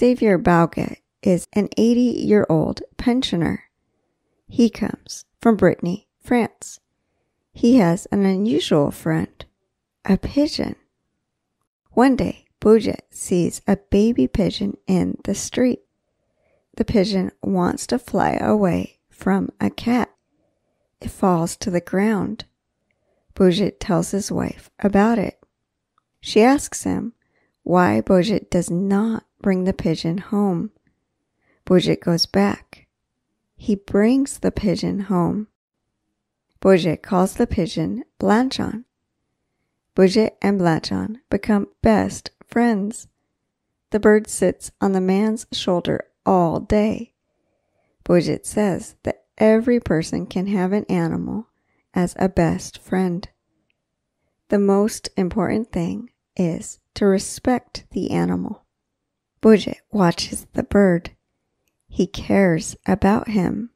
Xavier Bouget is an 80 year old pensioner. He comes from Brittany, France. He has an unusual friend, a pigeon. One day, Bouget sees a baby pigeon in the street. The pigeon wants to fly away from a cat. It falls to the ground. Bouget tells his wife about it. She asks him why Bouget does not bring the pigeon home. Bridget goes back. He brings the pigeon home. Bridget calls the pigeon Blanchon. Bridget and Blanchon become best friends. The bird sits on the man's shoulder all day. Bridget says that every person can have an animal as a best friend. The most important thing is to respect the animal. Bridget watches the bird. He cares about him.